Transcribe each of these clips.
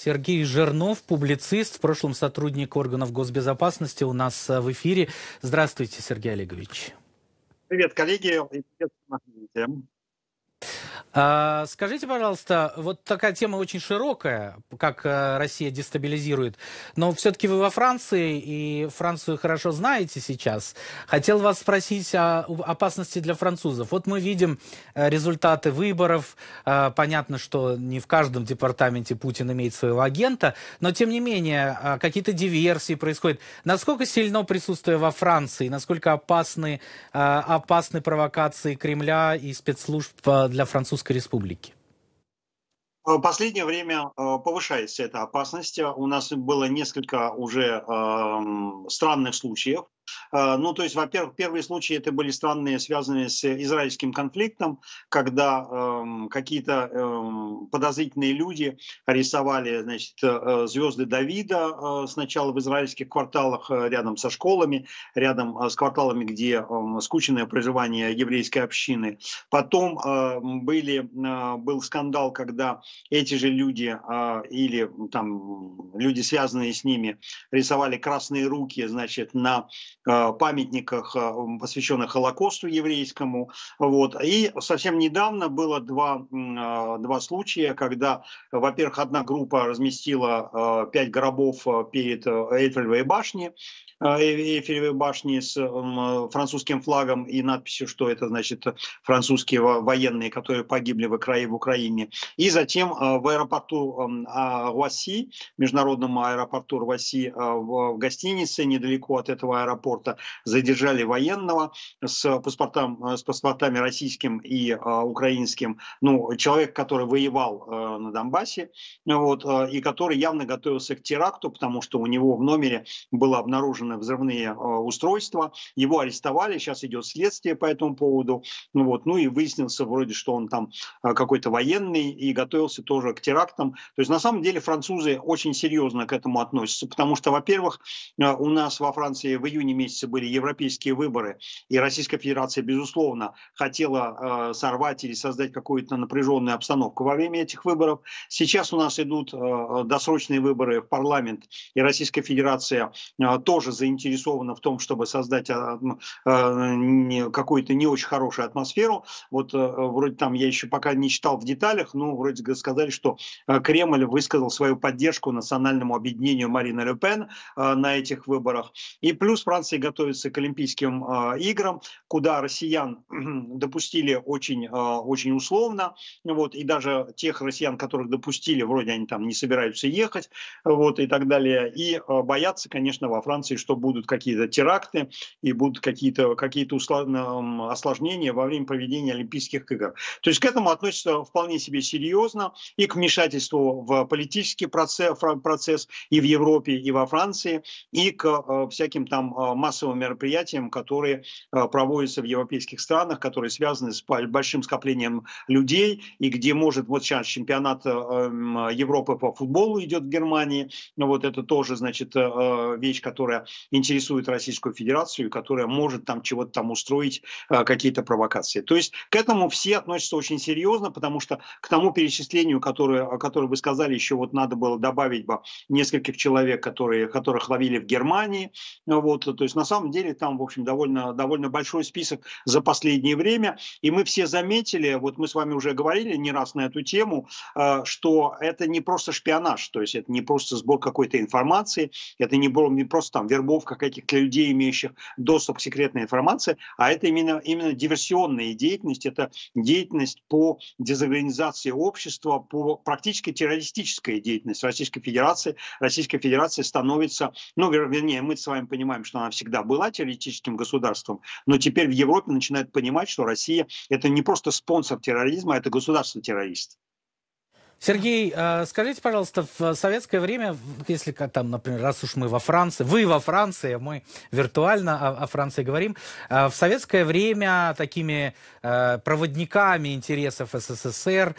Сергей Жернов, публицист, в прошлом сотрудник органов госбезопасности у нас э, в эфире. Здравствуйте, Сергей Олегович. Привет, коллеги. привет, а, скажите, пожалуйста, вот такая тема очень широкая, как э, Россия дестабилизирует, но все-таки вы во Франции, и Францию хорошо знаете сейчас. Хотел вас спросить о опасности для французов. Вот мы видим э, результаты выборов. Э, понятно, что не в каждом департаменте Путин имеет своего агента, но тем не менее какие-то диверсии происходят. Насколько сильно присутствие во Франции, насколько опасны, опасны провокации Кремля и спецслужб для французов? Французской Республики? В э, последнее время э, повышается эта опасность. У нас было несколько уже эм, странных случаев Э, ну, то есть, во-первых, первые случаи это были странные, связанные с израильским конфликтом, когда э, какие-то э, подозрительные люди рисовали, значит, э, звезды Давида э, сначала в израильских кварталах э, рядом со школами, рядом с кварталами, где эм, скученное проживание еврейской общины. Потом были, был скандал, когда эти же люди или там люди, связанные с ними, рисовали красные руки, значит, на э, Э, памятниках, э, посвященных Холокосту еврейскому. Вот. И совсем недавно было два, э, два случая, когда, во-первых, одна группа разместила пять гробов перед Эйфелевой башней, Эйфелевой башни с французским флагом и надписью, что это значит французские военные, которые погибли в Украине, И затем в аэропорту а, Руаси, международном аэропорту Руаси в гостинице недалеко от этого аэропорта просто задержали военного с, паспортом, э, с паспортами российским и а, украинским. Ну, человек, который воевал а, на Донбассе, вот, а, и который явно готовился к теракту, потому что у него в номере было обнаружено взрывные а, устройства. Его арестовали, сейчас идет следствие по этому поводу. Ну, вот, ну и выяснился вроде, что он там какой-то военный и готовился тоже к терактам. То есть на самом деле французы очень серьезно к этому относятся, потому что, во-первых, у нас во Франции в июне месяце месяце были европейские выборы, и Российская Федерация, безусловно, хотела э, сорвать или создать какую-то напряженную обстановку во время этих выборов. Сейчас у нас идут э, досрочные выборы в парламент, и Российская Федерация э, тоже заинтересована в том, чтобы создать э, э, какую-то не очень хорошую атмосферу. Вот э, вроде там я еще пока не читал в деталях, но вроде сказали, что э, Кремль высказал свою поддержку национальному объединению Марина Ле Пен э, на этих выборах. И плюс Франция готовится к Олимпийским а, играм, куда россиян допустили очень, а, очень условно, вот, и даже тех россиян, которых допустили, вроде они там не собираются ехать, вот, и так далее, и а, боятся, конечно, во Франции, что будут какие-то теракты и будут какие-то какие осложнения во время проведения Олимпийских игр. То есть к этому относится вполне себе серьезно и к вмешательству в политический процесс, процесс и в Европе, и во Франции, и к всяким там э, массовым массовым мероприятиям, которые э, проводятся в европейских странах, которые связаны с большим скоплением людей, и где может, вот сейчас чемпионат э, эм, Европы по футболу идет в Германии, но ну, вот это тоже, значит, э, вещь, которая интересует Российскую Федерацию, и которая может там чего-то там устроить, какие-то провокации. То есть к этому все относятся очень серьезно, потому что к тому перечислению, которое, которое вы сказали, еще вот надо было добавить бы нескольких человек, которые, которых ловили в Германии, ну вот, то есть на самом деле там, в общем, довольно, довольно большой список за последнее время. И мы все заметили, вот мы с вами уже говорили не раз на эту тему, э, что это не просто шпионаж, то есть это не просто сбор какой-то информации, это не, просто там вербовка каких-то людей, имеющих доступ к секретной информации, а это именно, именно диверсионная деятельность, это деятельность по дезорганизации общества, по практически террористической деятельности Российской Федерации. Российская Федерация становится, ну, вернее, мы с вами понимаем, что она всегда всегда была террористическим государством, но теперь в Европе начинают понимать, что Россия это не просто спонсор терроризма, а это государство-террорист. Сергей, а, скажите, пожалуйста, в советское время, если там, например, раз уж мы во Франции, вы во Франции, а мы виртуально о Франции говорим, в советское время такими проводниками интересов СССР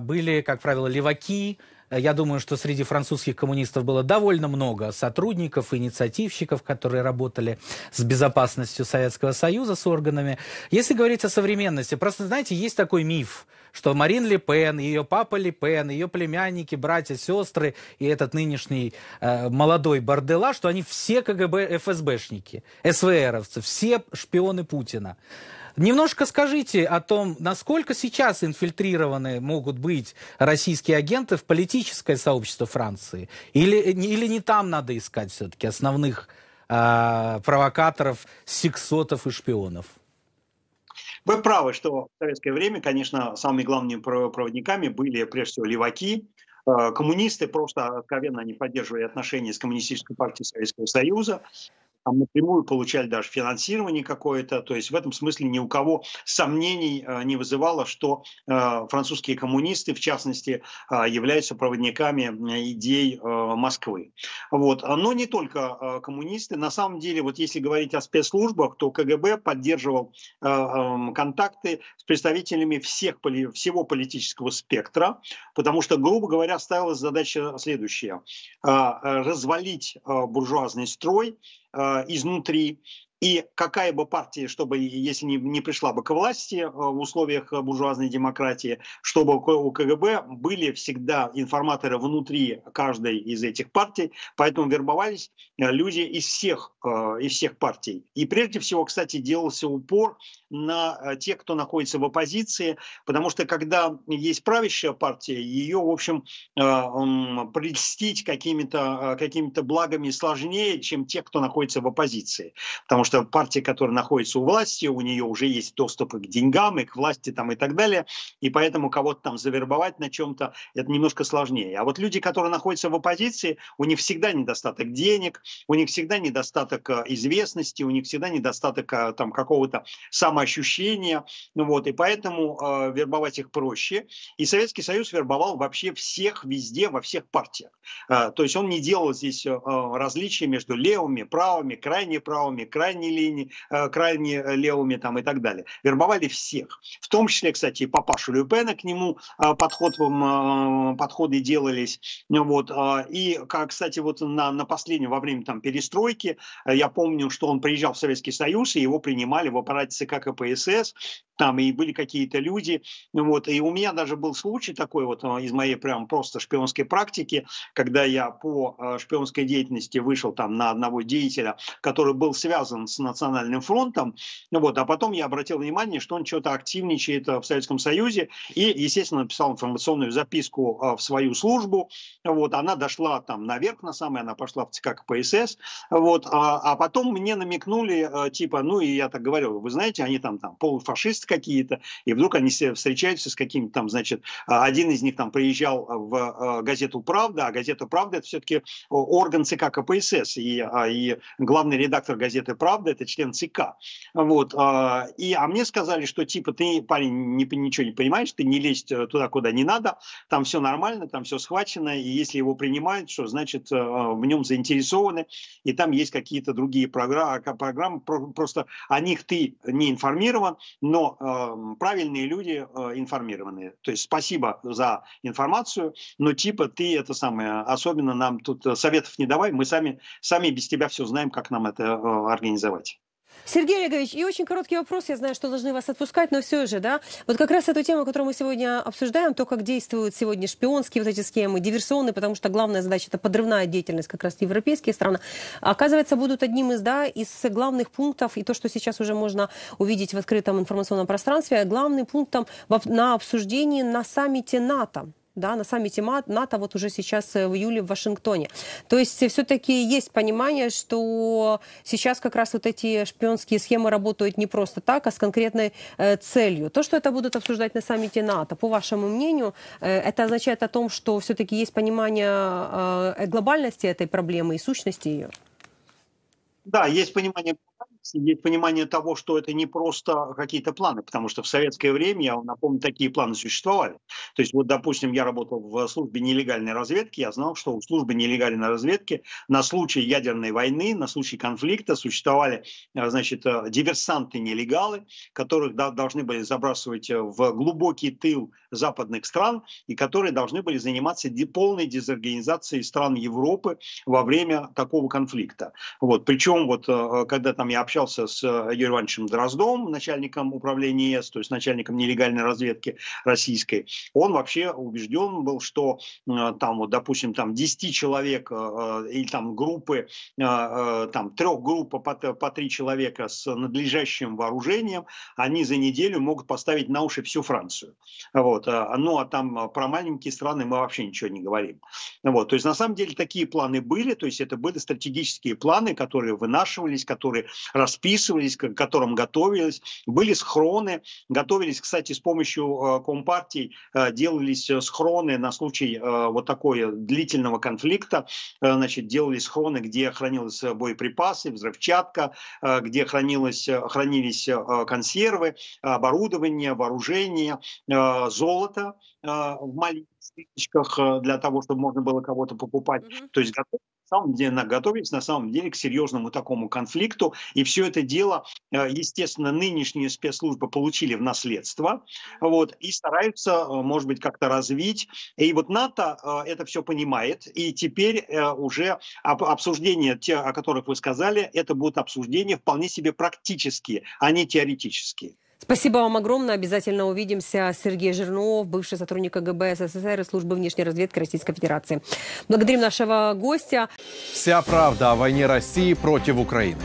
были, как правило, леваки, Э, я думаю, что среди французских коммунистов было довольно много сотрудников, инициативщиков, которые работали с безопасностью Советского Союза, с органами. Если говорить о современности, просто, знаете, есть такой миф, что Марин Ле Пен, ее папа Ле Пен, ее племянники, братья, сестры и этот нынешний э, молодой Бардела, что они все КГБ, ФСБшники, СВРовцы, все шпионы Путина. Немножко скажите о том, насколько сейчас инфильтрированы могут быть российские агенты в политическое сообщество Франции? Или, или не там надо искать все-таки основных э, провокаторов, сексотов и шпионов? Вы правы, что в советское время, конечно, самыми главными проводниками были прежде всего леваки, а, коммунисты просто откровенно не поддерживали отношения с Коммунистической партией Советского Союза там напрямую получали даже финансирование какое-то. То есть в этом смысле ни у кого сомнений э, не вызывало, что э, французские коммунисты, в частности, э, являются проводниками идей Москвы. Вот. Но не только коммунисты. На самом деле, вот если говорить о спецслужбах, то КГБ поддерживал эм, контакты с представителями всех, всего политического спектра, потому что, грубо говоря, ставилась задача следующая. Развалить буржуазный строй, а, изнутри. И какая бы партия, чтобы, если не, не пришла бы к власти а, в условиях буржуазной демократии, чтобы у КГБ были всегда информаторы внутри каждой из этих партий, поэтому вербовались а, люди из всех, из всех партий. И прежде всего, кстати, делался упор на э, тех, кто находится в оппозиции, потому что когда есть правящая партия, ее, в общем, э, прельстить какими-то э, какими благами сложнее, чем те, кто находится в оппозиции. Потому что партия, которая находится у власти, у нее уже есть доступ и к деньгам, и к власти там, и так далее, и поэтому кого-то там завербовать на чем-то, это немножко сложнее. А вот люди, которые находятся в оппозиции, у них всегда недостаток денег, у них всегда недостаток известности, у них всегда недостаток там какого-то самоощущения, самоощущение. Ну вот, и поэтому э, вербовать их проще. И Советский Союз вербовал вообще всех везде, во всех партиях. Э, то есть он не делал здесь э, различия между левыми, правыми, крайне правыми, крайне, лени, э, крайне левыми там, и так далее. Вербовали всех. В том числе, кстати, и папашу Люпена к нему э, подход, э, подходы делались. Ну вот, э, и, как, кстати, вот на, на последнем, во время там, перестройки, э, я помню, что он приезжал в Советский Союз, и его принимали в аппарате ЦК КПСС, там и были какие-то люди. Вот. И у меня даже был случай такой вот э, из моей прям просто шпионской практики, когда я по э, шпионской деятельности вышел там на одного деятеля, который был связан с Национальным фронтом. Ну вот. А потом я обратил внимание, что он что-то активничает э, в Советском Союзе и, естественно, написал информационную записку в свою службу. Вот. Она дошла там наверх на самое, она пошла в ЦК КПСС. Вот. А, а, потом мне намекнули, типа, ну и я так говорил, вы знаете, они они там, там полуфашисты какие-то, и вдруг они встречаются с каким-то там, значит, а, один из них там приезжал в а, газету «Правда», а газета «Правда» — это все-таки орган ЦК КПСС, и, а, и главный редактор газеты «Правда» — это член ЦК. Вот. И, а мне сказали, что типа ты, парень, не, ничего не понимаешь, ты не лезь э, туда, куда не надо, там все нормально, там все схвачено, и если его принимают, что значит э, в нем заинтересованы, и там есть какие-то другие программы, программы, просто о них ты не информируешь, информирован, но э, правильные люди э, информированные. То есть спасибо за информацию, но типа ты это самое, особенно нам тут э, советов не давай, мы сами, сами без тебя все знаем, как нам это э, организовать. Сергей Олегович, и очень короткий вопрос. Я знаю, что должны вас отпускать, но все же, да? Вот как раз эту тему, которую мы сегодня обсуждаем, то, как действуют сегодня шпионские вот эти схемы, диверсионные, потому что главная задача – это подрывная деятельность как раз европейские страны, оказывается, будут одним из, да, из главных пунктов, и то, что сейчас уже можно увидеть в открытом информационном пространстве, главным пунктом на обсуждении на саммите НАТО да, на саммите НАТО вот уже сейчас э, в июле в Вашингтоне. То есть э, все-таки есть понимание, что сейчас как раз вот эти шпионские схемы работают не просто так, а с конкретной э, целью. То, что это будут обсуждать на саммите НАТО, по вашему мнению, э, это означает о том, что все-таки есть понимание э, э, глобальности этой проблемы и сущности ее? Да, есть понимание есть понимание того, что это не просто какие-то планы, потому что в советское время, я вам напомню, такие планы существовали. То есть вот, допустим, я работал в службе нелегальной разведки, я знал, что у службы нелегальной разведки на случай ядерной войны, на случай конфликта существовали, э, значит, э, диверсанты-нелегалы, которых должны были забрасывать э, в глубокий тыл западных стран и которые должны были заниматься полной дезорганизацией стран Европы во время такого конфликта. Вот. Причем вот когда там я общался общался с Юрием э, Ивановичем Дроздом, начальником управления ЕС, то есть начальником нелегальной разведки российской, он вообще убежден был, что э, там, вот, допустим, там 10 человек э, или там группы, там трех групп по, по три человека с надлежащим вооружением, они за неделю могут поставить на уши всю Францию. Вот. Ну, а там про маленькие страны мы вообще ничего не говорим. Вот. То есть, на самом деле, такие планы были, то есть это были стратегические планы, которые вынашивались, которые расписывались, к которым готовились. Были схроны, готовились, кстати, с помощью э, компартий, э, делались э, схроны на случай вот такой длительного конфликта, значит, делались схроны, где хранились боеприпасы, взрывчатка, где хранилось, хранились консервы, оборудование, вооружение, золото в маленьких спичках для того, чтобы можно было кого-то покупать. Mm-hmm. То есть готовились самом деле готовились на самом деле к серьезному такому конфликту. И все это дело, э, естественно, нынешние спецслужбы получили в наследство вот, и стараются, э, может быть, как-то развить. И вот НАТО э, это все понимает. И теперь уже обсуждения, те, о которых вы сказали, это будут обсуждения вполне себе практические, а не теоретические. Спасибо вам огромное. Обязательно увидимся. Сергей Жирнов, бывший сотрудник КГБ СССР и службы внешней разведки Российской Федерации. Благодарим нашего гостя. Вся правда о войне России против Украины.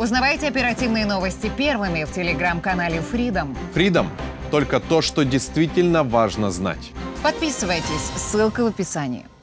Узнавайте оперативные новости первыми в телеграм-канале Freedom. Freedom – только то, что действительно важно знать. Подписывайтесь, ссылка в описании.